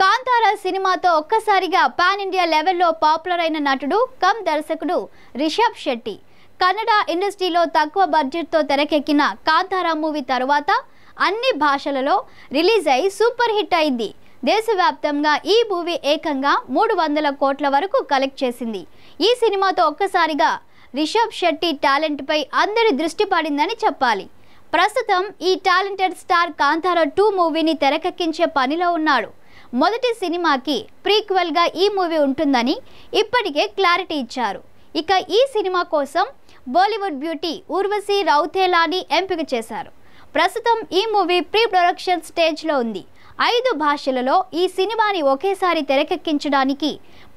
కాంతారా సినిమాతో ఒక్కసారిగా pan India లెవెల్లో పాపులర్ అయిన నటుడు కమ్ దర్శకుడు రిషబ్ శెట్టి కన్నడ ఇండస్ట్రీలో తక్కువ బడ్జెట్తో తెరకెక్కిన కాంతారా మూవీ తరువాత అన్ని భాషలలో రిలీజ్ అయి సూపర్ హిట్ అయింది దేశవ్యాప్తంగా ఈ మూవీ ఏకంగా మూడు వందల కోట్ల వరకు కలెక్ట్ చేసింది ఈ సినిమాతో ఒక్కసారిగా రిషబ్ శెట్టి టాలెంట్పై అందరి దృష్టి పడిందని చెప్పాలి ప్రస్తుతం ఈ టాలెంటెడ్ స్టార్ కాంతార టూ మూవీని తెరకెక్కించే పనిలో ఉన్నాడు మొదటి సినిమాకి ప్రీక్వెల్గా ఈ మూవీ ఉంటుందని ఇప్పటికే క్లారిటీ ఇచ్చారు ఇక ఈ సినిమా కోసం బాలీవుడ్ బ్యూటీ ఊర్వశి రౌతేలాని ఎంపిక చేశారు ప్రస్తుతం ఈ మూవీ ప్రీ ప్రొడక్షన్ స్టేజ్లో ఉంది ఐదు భాషలలో ఈ సినిమాని ఒకేసారి తెరకెక్కించడానికి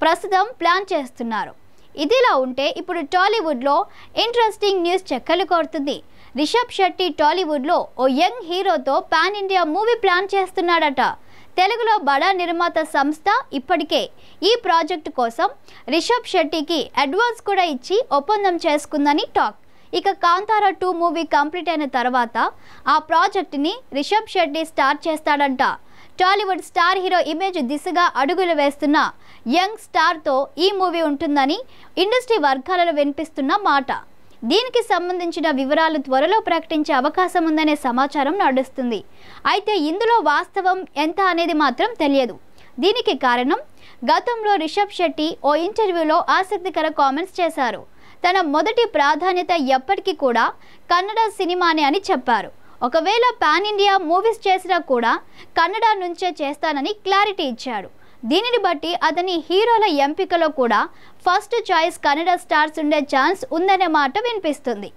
ప్రస్తుతం ప్లాన్ చేస్తున్నారు ఇదిలా ఉంటే ఇప్పుడు టాలీవుడ్లో ఇంట్రెస్టింగ్ న్యూస్ చెక్కలు కోరుతుంది రిషబ్ శెట్టి టాలీవుడ్లో ఓ యంగ్ హీరోతో పాన్ ఇండియా మూవీ ప్లాన్ చేస్తున్నాడట తెలుగులో బడా నిర్మాత సంస్థ ఇప్పటికే ఈ ప్రాజెక్ట్ కోసం రిషబ్ శెట్టికి అడ్వాన్స్ కూడా ఇచ్చి ఒప్పందం చేసుకుందని టాక్ ఇక కాంతారా టూ మూవీ కంప్లీట్ అయిన తర్వాత ఆ ప్రాజెక్టుని రిషబ్ శెట్టి స్టార్ట్ చేస్తాడంట టాలీవుడ్ స్టార్ హీరో ఇమేజ్ దిశగా అడుగులు వేస్తున్న యంగ్ స్టార్తో ఈ మూవీ ఉంటుందని ఇండస్ట్రీ వర్గాలలో వినిపిస్తున్న మాట దీనికి సంబంధించిన వివరాలు త్వరలో ప్రకటించే అవకాశం ఉందనే సమాచారం నడుస్తుంది అయితే ఇందులో వాస్తవం ఎంత అనేది మాత్రం తెలియదు దీనికి కారణం గతంలో రిషబ్ శెట్టి ఓ ఇంటర్వ్యూలో ఆసక్తికర కామెంట్స్ చేశారు తన మొదటి ప్రాధాన్యత ఎప్పటికీ కూడా కన్నడ సినిమానే అని చెప్పారు ఒకవేళ పాన్ ఇండియా మూవీస్ చేసినా కూడా కన్నడ నుంచే చేస్తానని క్లారిటీ ఇచ్చాడు దీనిని బట్టి అతని హీరోల ఎంపికలో కూడా ఫస్ట్ చాయిస్ కన్నడ స్టార్స్ ఉండే ఛాన్స్ ఉందనే మాట వినిపిస్తుంది